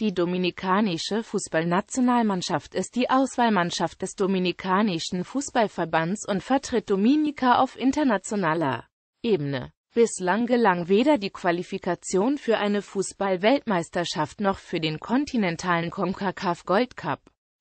Die dominikanische Fußballnationalmannschaft ist die Auswahlmannschaft des Dominikanischen Fußballverbands und vertritt Dominika auf internationaler Ebene. Bislang gelang weder die Qualifikation für eine Fußballweltmeisterschaft noch für den kontinentalen CONCACAF Gold Cup.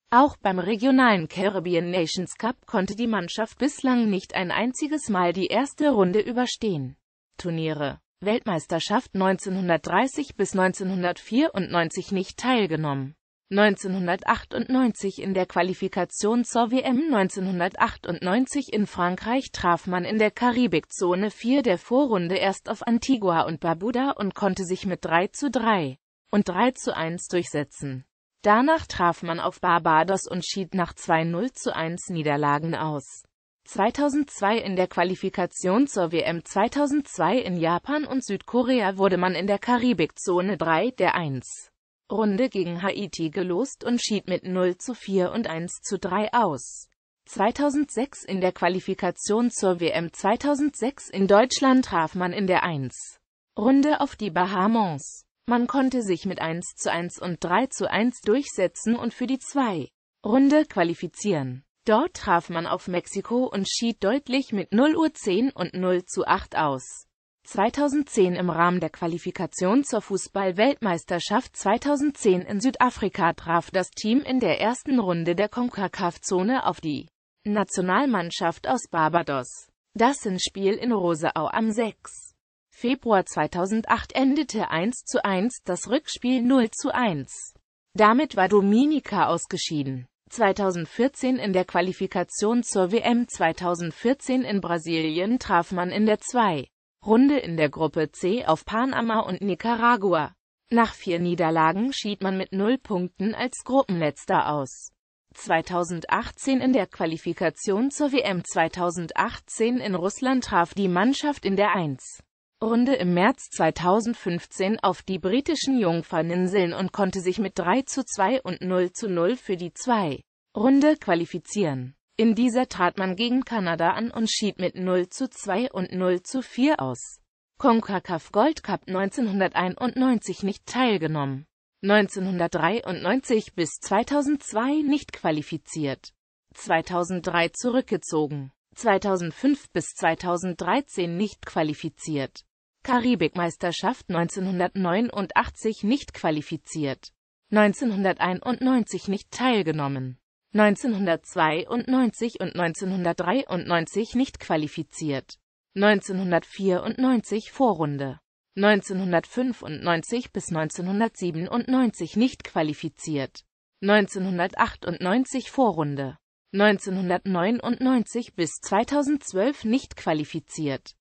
Auch beim regionalen Caribbean Nations Cup konnte die Mannschaft bislang nicht ein einziges Mal die erste Runde überstehen. Turniere Weltmeisterschaft 1930 bis 1994 nicht teilgenommen. 1998 in der Qualifikation zur WM 1998 in Frankreich traf man in der Karibikzone 4 der Vorrunde erst auf Antigua und Barbuda und konnte sich mit 3 zu 3 und 3 zu 1 durchsetzen. Danach traf man auf Barbados und schied nach 2 0 zu 1 Niederlagen aus. 2002 in der Qualifikation zur WM 2002 in Japan und Südkorea wurde man in der Karibikzone 3 der 1. Runde gegen Haiti gelost und schied mit 0 zu 4 und 1 zu 3 aus. 2006 in der Qualifikation zur WM 2006 in Deutschland traf man in der 1. Runde auf die Bahamas. Man konnte sich mit 1 zu 1 und 3 zu 1 durchsetzen und für die 2. Runde qualifizieren. Dort traf man auf Mexiko und schied deutlich mit 0 Uhr 10 und 0 zu 8 aus. 2010 im Rahmen der Qualifikation zur Fußball-Weltmeisterschaft 2010 in Südafrika traf das Team in der ersten Runde der CONCACAF-Zone auf die Nationalmannschaft aus Barbados. Das Spiel in Roseau am 6. Februar 2008 endete 1 zu 1, das Rückspiel 0 zu 1. Damit war Dominika ausgeschieden. 2014 In der Qualifikation zur WM 2014 in Brasilien traf man in der 2. Runde in der Gruppe C auf Panama und Nicaragua. Nach vier Niederlagen schied man mit null Punkten als Gruppenletzter aus. 2018 in der Qualifikation zur WM 2018 in Russland traf die Mannschaft in der 1. Runde im März 2015 auf die britischen Jungferninseln und konnte sich mit 3 zu 2 und 0 zu 0 für die 2. Runde qualifizieren. In dieser trat man gegen Kanada an und schied mit 0 zu 2 und 0 zu 4 aus. CONCACAF Gold Cup 1991 nicht teilgenommen. 1993 bis 2002 nicht qualifiziert. 2003 zurückgezogen. 2005 bis 2013 nicht qualifiziert. Karibikmeisterschaft 1989 nicht qualifiziert, 1991 nicht teilgenommen, 1992 und 1993 nicht qualifiziert, 1994 Vorrunde, 1995 bis 1997 nicht qualifiziert, 1998 Vorrunde, 1999 bis 2012 nicht qualifiziert.